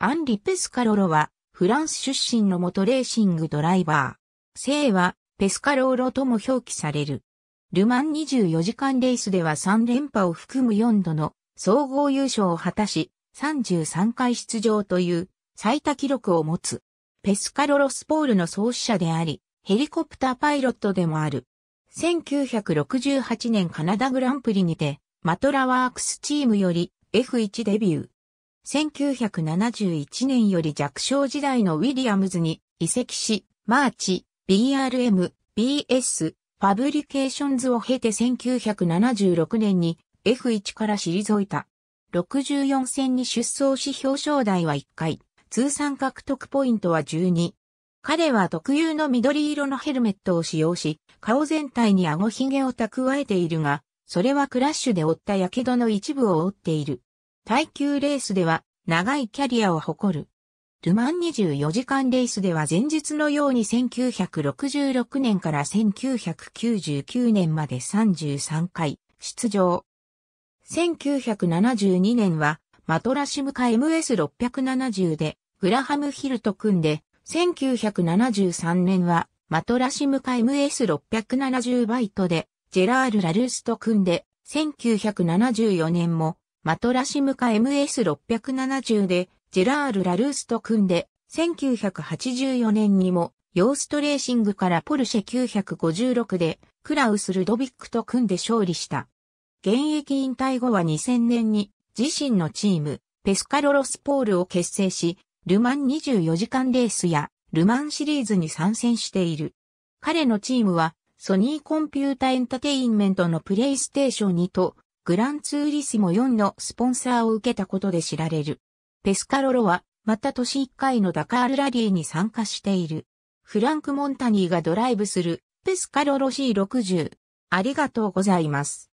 アンリ・ペスカロロは、フランス出身の元レーシングドライバー。姓は、ペスカローロとも表記される。ルマン24時間レースでは3連覇を含む4度の総合優勝を果たし、33回出場という最多記録を持つ。ペスカロロスポールの創始者であり、ヘリコプターパイロットでもある。1968年カナダグランプリにて、マトラワークスチームより F1 デビュー。1971年より弱小時代のウィリアムズに移籍し、マーチ、BRM、BS、ファブリケーションズを経て1976年に F1 から退いた。64戦に出走し表彰台は1回、通算獲得ポイントは12。彼は特有の緑色のヘルメットを使用し、顔全体に顎ひげを蓄えているが、それはクラッシュで負った火傷の一部を負っている。耐久レースでは長いキャリアを誇る。ルマン24時間レースでは前日のように1966年から1999年まで33回出場。1972年はマトラシムカ MS670 でグラハムヒルと組んで、1973年はマトラシムカ MS670 バイトでジェラール・ラルースと組んで、1974年もマトラシムカ MS670 で、ジェラール・ラルースと組んで、1984年にも、ヨーストレーシングからポルシェ956で、クラウス・ルドビックと組んで勝利した。現役引退後は2000年に、自身のチーム、ペスカロロスポールを結成し、ルマン24時間レースや、ルマンシリーズに参戦している。彼のチームは、ソニーコンピュータエンタテインメントのプレイステーション2と、グランツーリスモ4のスポンサーを受けたことで知られる。ペスカロロは、また年1回のダカールラリーに参加している。フランク・モンタニーがドライブする、ペスカロロ C60。ありがとうございます。